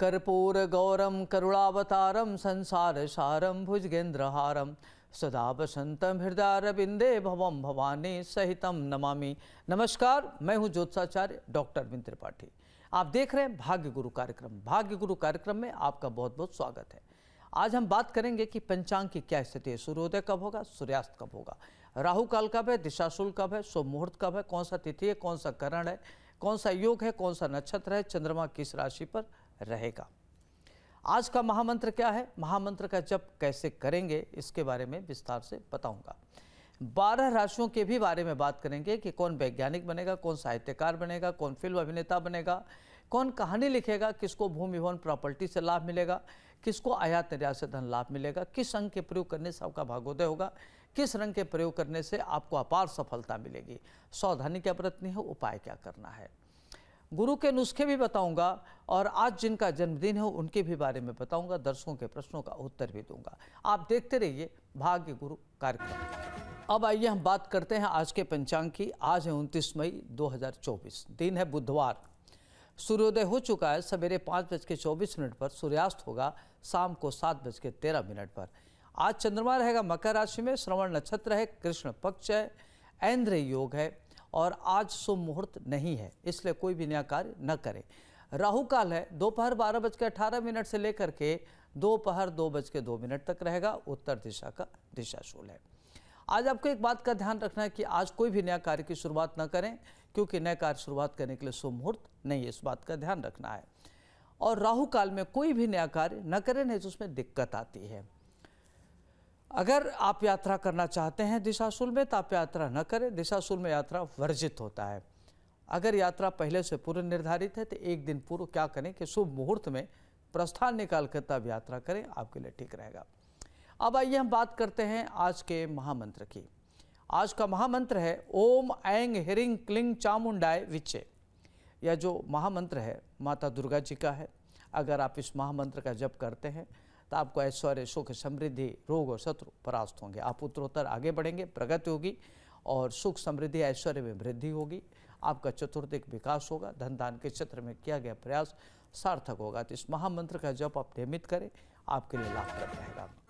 कर्पूर गौरम करुणावतारम संसार सारम भुजगेन्द्रहारम सदा बसंतम हृदयारविंदे भवम भवानी सहितम नमामि नमस्कार मैं हूं ज्योत्साचार्य डॉक्टर अरविंद त्रिपाठी आप देख रहे हैं भाग्य गुरु कार्यक्रम भाग्य गुरु कार्यक्रम में आपका बहुत बहुत स्वागत है आज हम बात करेंगे कि पंचांग की क्या स्थिति है सूर्योदय कब होगा सूर्यास्त कब होगा राहु काल कब है दिशाशुल कब है शुभ मुहूर्त कब है कौन सा तिथि है कौन सा करण है कौन सा योग है कौन सा नक्षत्र है चंद्रमा किस राशि पर रहेगा आज का महामंत्र क्या है महामंत्र का जप कैसे करेंगे इसके बारे में विस्तार से बताऊंगा बारह राशियों के भी बारे में बात करेंगे कि कौन वैज्ञानिक बनेगा कौन साहित्यकार बनेगा कौन फिल्म अभिनेता बनेगा कौन कहानी लिखेगा किसको भूमि भवन प्रॉपर्टी से लाभ मिलेगा किसको आयात निर्यात से धन लाभ मिलेगा किस अंग के प्रयोग करने से आपका भागोदय होगा किस रंग के प्रयोग करने से आपको अपार सफलता मिलेगी सावधानी क्या बरतनी है उपाय क्या करना है गुरु के नुस्खे भी बताऊंगा और आज जिनका जन्मदिन है उनके भी बारे में बताऊंगा दर्शकों के प्रश्नों का उत्तर भी दूंगा आप देखते रहिए भाग्य गुरु कार्यक्रम अब आइए हम बात करते हैं आज के पंचांग की आज है 29 मई 2024 दिन है बुधवार सूर्योदय हो चुका है सवेरे पाँच बज के चौबीस मिनट पर सूर्यास्त होगा शाम को सात बज के तेरह मिनट पर आज चंद्रमा रहेगा मकर राशि में श्रवण नक्षत्र है कृष्ण पक्ष है ऐन्द्र योग है और आज शुभ मुहूर्त नहीं है इसलिए कोई भी नया कार्य न करें राहु काल है दोपहर बारह बजकर अठारह मिनट से लेकर के दोपहर दो बज के दो मिनट तक रहेगा उत्तर दिशा का दिशा शूल है आज आपको एक बात का ध्यान रखना है कि आज कोई भी नया कार्य की शुरुआत न करें क्योंकि नया कार्य शुरुआत करने के लिए शुभ मुहूर्त नहीं है इस बात का ध्यान रखना है और राहु काल में कोई भी नया कार्य न करें नहीं तो उसमें दिक्कत आती है अगर आप यात्रा करना चाहते हैं दिशाशुल में तो आप यात्रा न करें दिशाशुल में यात्रा वर्जित होता है अगर यात्रा पहले से पूर्व निर्धारित है तो एक दिन पूर्व क्या करें कि शुभ मुहूर्त में प्रस्थान निकाल कर तब यात्रा करें आपके लिए ठीक रहेगा अब आइए हम बात करते हैं आज के महामंत्र की आज का महामंत्र है ओम ऐंग हिरिंग क्लिंग चामुंडाए विचे यह जो महामंत्र है माता दुर्गा जी का है अगर आप इस महामंत्र का जप करते हैं तो आपको ऐश्वर्य सुख समृद्धि रोग और शत्रु परास्त होंगे आप उत्तरोत्तर आगे बढ़ेंगे प्रगति होगी और सुख समृद्धि ऐश्वर्य में वृद्धि होगी आपका चतुर्थिक विकास होगा धन दान के क्षेत्र में किया गया प्रयास सार्थक होगा तो इस महामंत्र का जप आप नियमित करें आपके लिए कर रहेगा